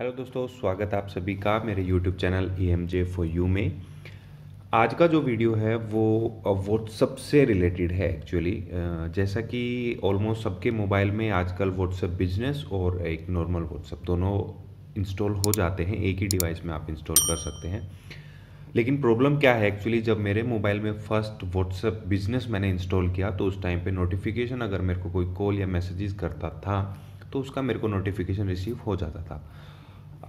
Hello दोस्तों स्वागत आप सभी का मेरे YouTube channel E M J for you में आज का जो वीडियो है वो व्हाट्सअप से रिलेटेड है एक्चुअली जैसा कि ऑलमोस्ट सबके मोबाइल में आजकल व्हाट्सअप बिजनेस और एक नॉर्मल व्हाट्सअप दोनों इंस्टॉल हो जाते हैं एक ही डिवाइस में आप इंस्टॉल कर सकते हैं लेकिन प्रॉब्लम क्या है एक्चुअली जब मेरे मोबाइल में फर्स्ट व्हाट्सअप बिजनेस मैंने इंस्टॉल किया तो उस टाइम पे नोटिफिकेशन अगर मेरे को कोई कॉल या मैसेजेस करता था तो उसका मेरे को नोटिफिकेशन रिसीव हो जाता था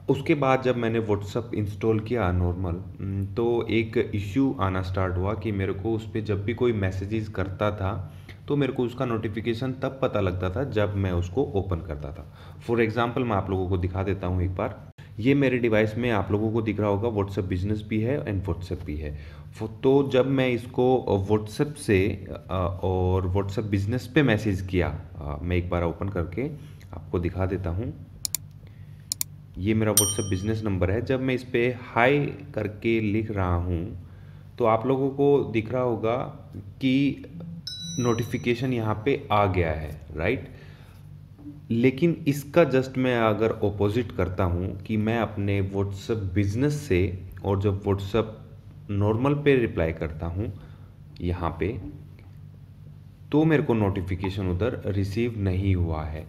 उसके बाद जब मैंने व्हाट्सअप इंस्टॉल किया नॉर्मल हम्म, तो एक इश्यू आना स्टार्ट हुआ कि मेरे को उस पर जब भी कोई मैसेजेस करता था तो मेरे को उसका नोटिफिकेशन तब पता लगता था जब मैं उसको ओपन करता था फॉर एग्ज़ाम्पल मैं आप लोगों को दिखा देता हूँ एक बार ये मेरे डिवाइस में आप लोगों को दिख रहा होगा व्हाट्सएप बिजनेस भी है एंड व्हाट्सएप भी है तो जब मैं इसको व्हाट्सएप से और व्हाट्सएप बिजनेस पे मैसेज किया मैं एक बार ओपन करके आपको दिखा देता हूँ ये मेरा व्हाट्सअप बिजनेस नंबर है जब मैं इस पर हाई करके लिख रहा हूँ तो आप लोगों को दिख रहा होगा कि नोटिफिकेशन यहाँ पे आ गया है राइट लेकिन इसका जस्ट मैं अगर ओपोजिट करता हूँ कि मैं अपने व्हाट्सअप बिजनेस से और जब व्हाट्सअप नॉर्मल पे रिप्लाई करता हूँ यहाँ पे तो मेरे को नोटिफिकेशन उधर रिसीव नहीं हुआ है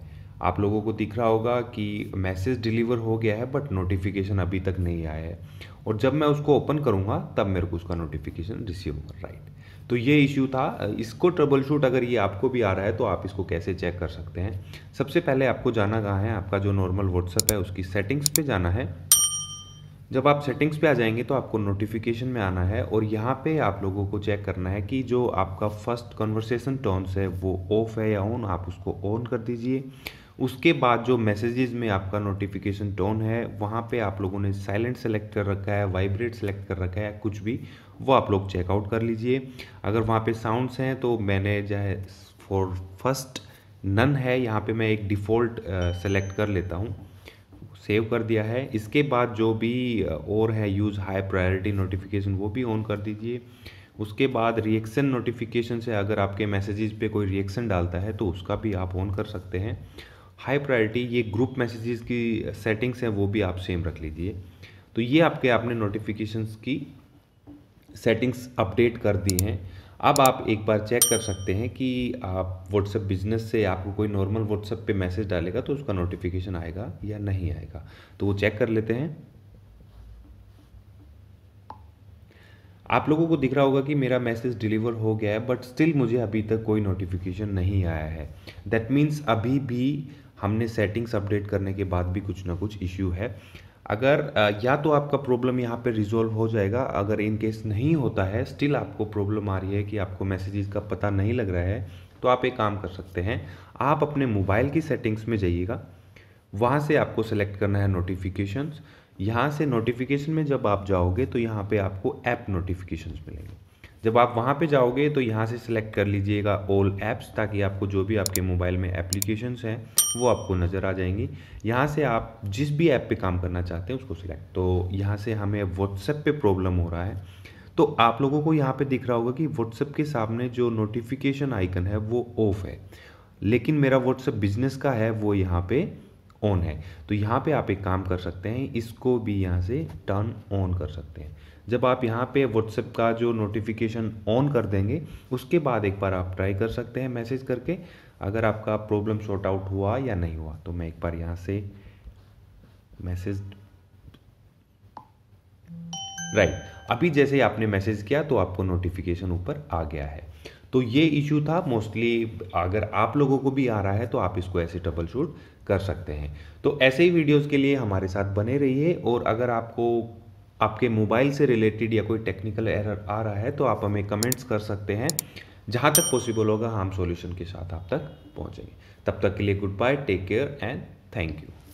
आप लोगों को दिख रहा होगा कि मैसेज डिलीवर हो गया है बट नोटिफिकेशन अभी तक नहीं आया है और जब मैं उसको ओपन करूँगा तब मेरे को उसका नोटिफिकेशन रिसीव होगा राइट तो ये इश्यू था इसको ट्रबल शूट अगर ये आपको भी आ रहा है तो आप इसको कैसे चेक कर सकते हैं सबसे पहले आपको जाना कहाँ है आपका जो नॉर्मल व्हाट्सअप है उसकी सेटिंग्स पे जाना है जब आप सेटिंग्स पे आ जाएंगे तो आपको नोटिफिकेशन में आना है और यहाँ पे आप लोगों को चेक करना है कि जो आपका फर्स्ट कन्वर्सेशन टोन्स है वो ऑफ है या ऑन आप उसको ऑन कर दीजिए उसके बाद जो मैसेजेस में आपका नोटिफिकेशन टोन है वहाँ पे आप लोगों ने साइलेंट सेलेक्ट कर रखा है वाइब्रेट सेलेक्ट कर रखा है कुछ भी वो आप लोग चेकआउट कर लीजिए अगर वहाँ पे साउंड्स हैं तो मैंने जो है फॉर फर्स्ट नन है यहाँ पे मैं एक डिफ़ॉल्ट सेलेक्ट कर लेता हूँ सेव कर दिया है इसके बाद जो भी और है यूज़ हाई प्रायोरिटी नोटिफिकेशन वो भी ऑन कर दीजिए उसके बाद रिएक्शन नोटिफिकेशन से अगर आपके मैसेजेस पे कोई रिएक्शन डालता है तो उसका भी आप ऑन कर सकते हैं हाई प्रायोरिटी ये ग्रुप मैसेजेस की सेटिंग्स हैं वो भी आप सेम रख लीजिए तो ये आपके आपने नोटिफिकेशंस की सेटिंग्स अपडेट कर दी हैं अब आप एक बार चेक कर सकते हैं कि आप व्हाट्सएप बिजनेस से आपको कोई नॉर्मल व्हाट्सएप पे मैसेज डालेगा तो उसका नोटिफिकेशन आएगा या नहीं आएगा तो वो चेक कर लेते हैं आप लोगों को दिख रहा होगा कि मेरा मैसेज डिलीवर हो गया है बट स्टिल मुझे अभी तक कोई नोटिफिकेशन नहीं आया है दैट मीन्स अभी भी हमने सेटिंग्स अपडेट करने के बाद भी कुछ ना कुछ इश्यू है अगर या तो आपका प्रॉब्लम यहाँ पे रिजोल्व हो जाएगा अगर इन केस नहीं होता है स्टिल आपको प्रॉब्लम आ रही है कि आपको मैसेजेस का पता नहीं लग रहा है तो आप एक काम कर सकते हैं आप अपने मोबाइल की सेटिंग्स में जाइएगा वहाँ से आपको सेलेक्ट करना है नोटिफिकेशंस यहाँ से नोटिफिकेशन में जब आप जाओगे तो यहाँ पे आपको ऐप नोटिफिकेशंस मिलेंगे जब आप वहाँ पे जाओगे तो यहाँ से सिलेक्ट कर लीजिएगा ऑल ऐप्स ताकि आपको जो भी आपके मोबाइल में एप्लीकेशंस हैं वो आपको नज़र आ जाएंगी यहाँ से आप जिस भी ऐप पे काम करना चाहते हैं उसको सिलेक्ट तो यहाँ से हमें व्हाट्सएप पे प्रॉब्लम हो रहा है तो आप लोगों को यहाँ पे दिख रहा होगा कि व्हाट्सएप के सामने जो नोटिफिकेशन आइकन है वो ऑफ है लेकिन मेरा व्हाट्सएप बिजनेस का है वो यहाँ पर ऑन है तो यहाँ पर आप एक काम कर सकते हैं इसको भी यहाँ से टर्न ऑन कर सकते हैं जब आप यहाँ पे व्हाट्सएप का जो नोटिफिकेशन ऑन कर देंगे उसके बाद एक बार आप ट्राई कर सकते हैं मैसेज करके अगर आपका प्रॉब्लम शॉर्ट आउट हुआ या नहीं हुआ तो मैं एक बार यहाँ से मैसेज राइट right. अभी जैसे ही आपने मैसेज किया तो आपको नोटिफिकेशन ऊपर आ गया है तो ये इशू था मोस्टली अगर आप लोगों को भी आ रहा है तो आप इसको ऐसे ट्रबल शूट कर सकते हैं तो ऐसे ही वीडियोस के लिए हमारे साथ बने रहिए और अगर आपको आपके मोबाइल से रिलेटेड या कोई टेक्निकल एरर आ रहा है तो आप हमें कमेंट्स कर सकते हैं जहाँ तक पॉसिबल होगा हम सॉल्यूशन के साथ आप तक पहुँचेंगे तब तक के लिए good bye take care and thank you